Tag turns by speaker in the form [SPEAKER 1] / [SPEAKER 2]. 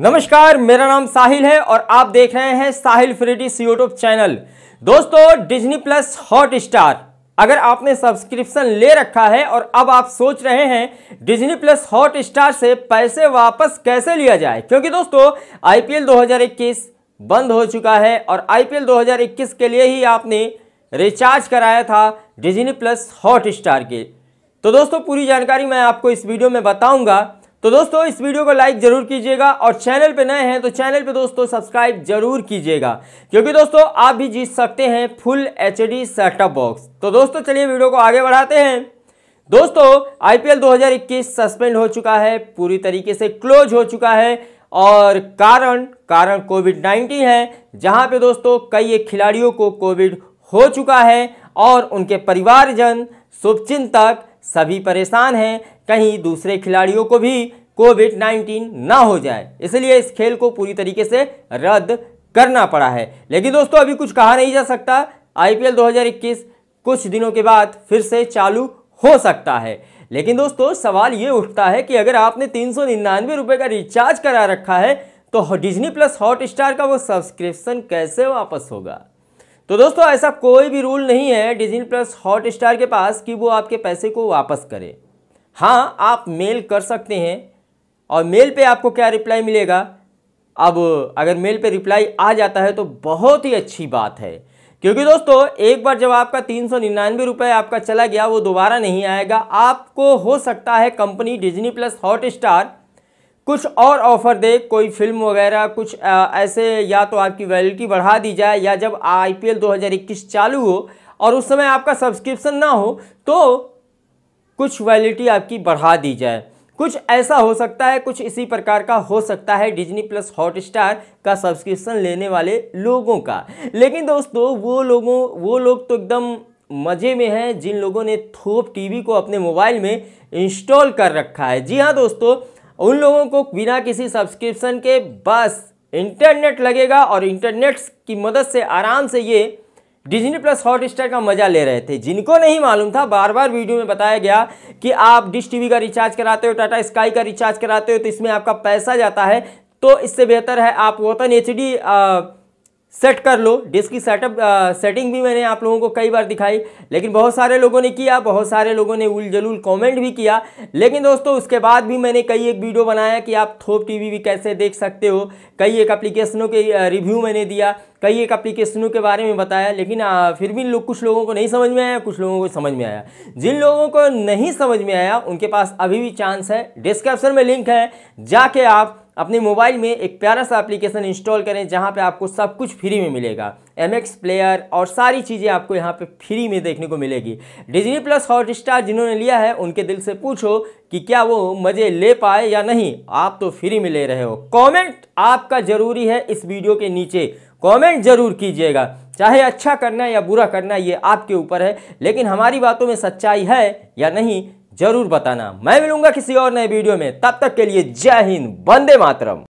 [SPEAKER 1] नमस्कार मेरा नाम साहिल है और आप देख रहे हैं साहिल फ्रीडिस यूट्यूब चैनल दोस्तों डिज्नी प्लस हॉट स्टार अगर आपने सब्सक्रिप्शन ले रखा है और अब आप सोच रहे हैं डिज्नी प्लस हॉट स्टार से पैसे वापस कैसे लिया जाए क्योंकि दोस्तों आईपीएल 2021 बंद हो चुका है और आईपीएल 2021 के लिए ही आपने रिचार्ज कराया था डिज्नी प्लस हॉट स्टार के तो दोस्तों पूरी जानकारी मैं आपको इस वीडियो में बताऊँगा तो दोस्तों इस वीडियो को लाइक जरूर कीजिएगा और चैनल पे नए हैं तो चैनल पे दोस्तों सब्सक्राइब जरूर कीजिएगा क्योंकि दोस्तों आप भी जीत सकते हैं full H D setup box तो दोस्तों चलिए वीडियो को आगे बढ़ाते हैं दोस्तों आईपीएल 2021 सस्पेंड हो चुका है पूरी तरीके से क्लोज हो चुका है और कारण कारण कोविड नाइन्टीन है जहां पे दोस्तों कई एक खिलाड़ियों को कोविड हो चुका है और उनके परिवारजन शुभचिंतक सभी परेशान हैं कहीं दूसरे खिलाड़ियों को भी कोविड 19 ना हो जाए इसलिए इस खेल को पूरी तरीके से रद्द करना पड़ा है लेकिन दोस्तों अभी कुछ कहा नहीं जा सकता आईपीएल 2021 कुछ दिनों के बाद फिर से चालू हो सकता है लेकिन दोस्तों सवाल ये उठता है कि अगर आपने तीन सौ निन्यानवे का रिचार्ज करा रखा है तो डिजनी प्लस हॉट स्टार का वो सब्सक्रिप्शन कैसे वापस होगा तो दोस्तों ऐसा कोई भी रूल नहीं है डिजनी प्लस हॉट स्टार के पास कि वो आपके पैसे को वापस करे हाँ आप मेल कर सकते हैं और मेल पे आपको क्या रिप्लाई मिलेगा अब अगर मेल पे रिप्लाई आ जाता है तो बहुत ही अच्छी बात है क्योंकि दोस्तों एक बार जब आपका तीन सौ निन्यानवे रुपये आपका चला गया वो दोबारा नहीं आएगा आपको हो सकता है company Disney plus Hotstar कुछ और ऑफ़र दे कोई फिल्म वगैरह कुछ आ, ऐसे या तो आपकी वैलिटी बढ़ा दी जाए या जब आईपीएल 2021 चालू हो और उस समय आपका सब्सक्रिप्शन ना हो तो कुछ वैलिडिटी आपकी बढ़ा दी जाए कुछ ऐसा हो सकता है कुछ इसी प्रकार का हो सकता है डिजनी प्लस हॉटस्टार का सब्सक्रिप्शन लेने वाले लोगों का लेकिन दोस्तों वो लोगों वो लोग तो एकदम मज़े में हैं जिन लोगों ने थोप टीवी को अपने मोबाइल में इंस्टॉल कर रखा है जी हाँ दोस्तों उन लोगों को बिना किसी सब्सक्रिप्शन के बस इंटरनेट लगेगा और इंटरनेट की मदद से आराम से ये डिजनी प्लस हॉटस्टार का मजा ले रहे थे जिनको नहीं मालूम था बार बार वीडियो में बताया गया कि आप डिश टीवी का रिचार्ज कराते हो टाटा स्काई का रिचार्ज कराते हो तो इसमें आपका पैसा जाता है तो इससे बेहतर है आप वतन एच डी सेट कर लो डिस्क की सेटअप सेटिंग भी मैंने आप लोगों को कई बार दिखाई लेकिन बहुत सारे लोगों ने किया बहुत सारे लोगों ने उल कमेंट भी किया लेकिन दोस्तों उसके बाद भी मैंने कई एक वीडियो बनाया कि आप थोप टीवी भी कैसे देख सकते हो कई एक एप्लीकेशनों के रिव्यू मैंने दिया कई एक एप्लीकेशनों के बारे में बताया लेकिन आ, फिर भी लोग कुछ लोगों को नहीं समझ में आया कुछ लोगों को समझ में आया जिन लोगों को नहीं समझ में आया उनके पास अभी भी चांस है डिस्क्रिप्शन में लिंक है जाके आप अपने मोबाइल में एक प्यारा सा एप्लीकेशन इंस्टॉल करें जहाँ पे आपको सब कुछ फ्री में मिलेगा एम एक्स प्लेयर और सारी चीज़ें आपको यहाँ पे फ्री में देखने को मिलेगी डिजनी प्लस हॉट स्टार जिन्होंने लिया है उनके दिल से पूछो कि क्या वो मज़े ले पाए या नहीं आप तो फ्री में ले रहे हो कॉमेंट आपका ज़रूरी है इस वीडियो के नीचे कॉमेंट ज़रूर कीजिएगा चाहे अच्छा करना है या बुरा करना ये आपके ऊपर है लेकिन हमारी बातों में सच्चाई है या नहीं जरूर बताना मैं मिलूंगा किसी और नए वीडियो में तब तक के लिए जय हिंद वंदे मातरम